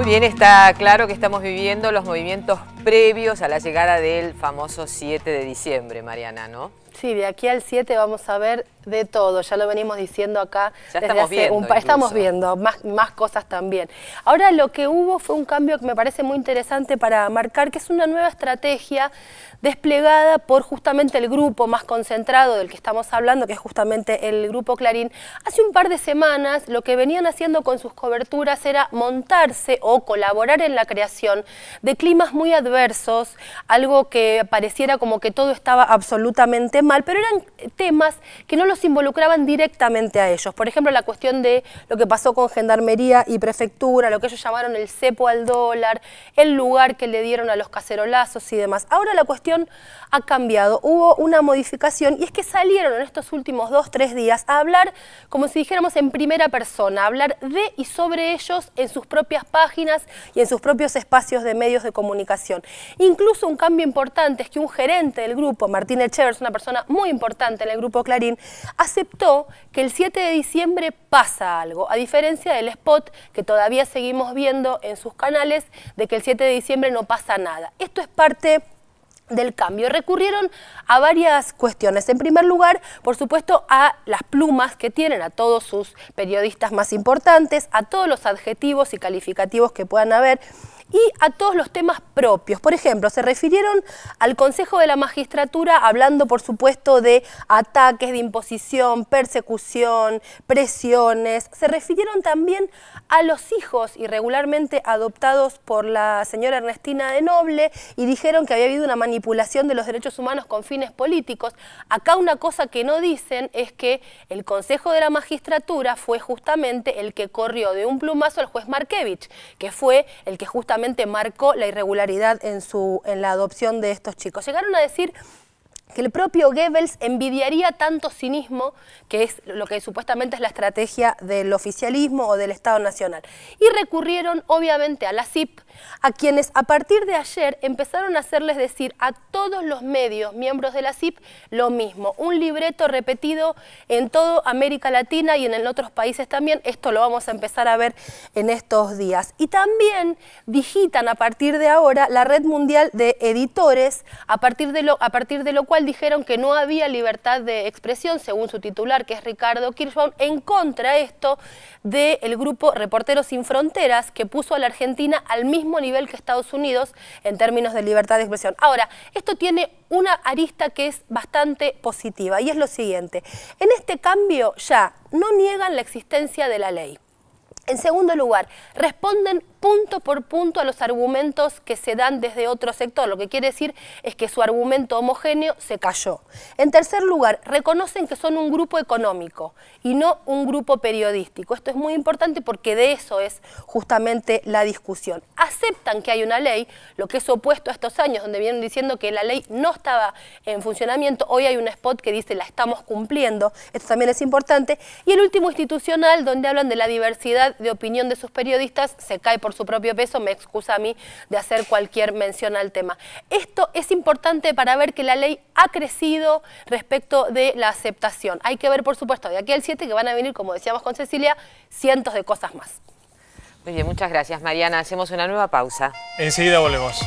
Muy bien, está claro que estamos viviendo los movimientos previos a la llegada del famoso 7 de diciembre, Mariana, ¿no? Sí, de aquí al 7 vamos a ver de todo, ya lo venimos diciendo acá. Ya estamos viendo. Estamos viendo más, más cosas también. Ahora lo que hubo fue un cambio que me parece muy interesante para marcar, que es una nueva estrategia desplegada por justamente el grupo más concentrado del que estamos hablando, que es justamente el grupo Clarín. Hace un par de semanas lo que venían haciendo con sus coberturas era montarse o colaborar en la creación de climas muy adversos versos algo que pareciera como que todo estaba absolutamente mal, pero eran temas que no los involucraban directamente a ellos. Por ejemplo, la cuestión de lo que pasó con Gendarmería y Prefectura, lo que ellos llamaron el cepo al dólar, el lugar que le dieron a los cacerolazos y demás. Ahora la cuestión ha cambiado, hubo una modificación y es que salieron en estos últimos dos, tres días a hablar como si dijéramos en primera persona, a hablar de y sobre ellos en sus propias páginas y en sus propios espacios de medios de comunicación. Incluso un cambio importante es que un gerente del grupo, Martín Echevers, una persona muy importante en el grupo Clarín, aceptó que el 7 de diciembre pasa algo, a diferencia del spot que todavía seguimos viendo en sus canales de que el 7 de diciembre no pasa nada. Esto es parte del cambio. Recurrieron a varias cuestiones. En primer lugar, por supuesto, a las plumas que tienen a todos sus periodistas más importantes, a todos los adjetivos y calificativos que puedan haber y a todos los temas propios. Por ejemplo, se refirieron al Consejo de la Magistratura hablando, por supuesto, de ataques, de imposición, persecución, presiones. Se refirieron también a los hijos irregularmente adoptados por la señora Ernestina de Noble y dijeron que había habido una manipulación de los derechos humanos con fines políticos. Acá una cosa que no dicen es que el Consejo de la Magistratura fue justamente el que corrió de un plumazo al juez Markevich, que fue el que justamente marcó la irregularidad en, su, en la adopción de estos chicos. Llegaron a decir que el propio Goebbels envidiaría tanto cinismo, que es lo que supuestamente es la estrategia del oficialismo o del Estado Nacional. Y recurrieron obviamente a la CIP, a quienes a partir de ayer empezaron a hacerles decir a todos los medios miembros de la CIP lo mismo, un libreto repetido en toda América Latina y en otros países también, esto lo vamos a empezar a ver en estos días. Y también digitan a partir de ahora la red mundial de editores, a partir de lo, a partir de lo cual dijeron que no había libertad de expresión, según su titular, que es Ricardo Kirchbaum, en contra esto del grupo Reporteros Sin Fronteras, que puso a la Argentina al mismo nivel que Estados Unidos en términos de libertad de expresión. Ahora, esto tiene una arista que es bastante positiva, y es lo siguiente. En este cambio ya no niegan la existencia de la ley. En segundo lugar, responden punto por punto a los argumentos que se dan desde otro sector. Lo que quiere decir es que su argumento homogéneo se cayó. En tercer lugar, reconocen que son un grupo económico y no un grupo periodístico. Esto es muy importante porque de eso es justamente la discusión. Aceptan que hay una ley, lo que es opuesto a estos años donde vienen diciendo que la ley no estaba en funcionamiento. Hoy hay un spot que dice la estamos cumpliendo. Esto también es importante. Y el último institucional donde hablan de la diversidad de opinión de sus periodistas se cae por por su propio peso me excusa a mí de hacer cualquier mención al tema. Esto es importante para ver que la ley ha crecido respecto de la aceptación. Hay que ver, por supuesto, de aquí al 7 que van a venir, como decíamos con Cecilia, cientos de cosas más. Muy bien, muchas gracias Mariana. Hacemos una nueva pausa. Enseguida volvemos.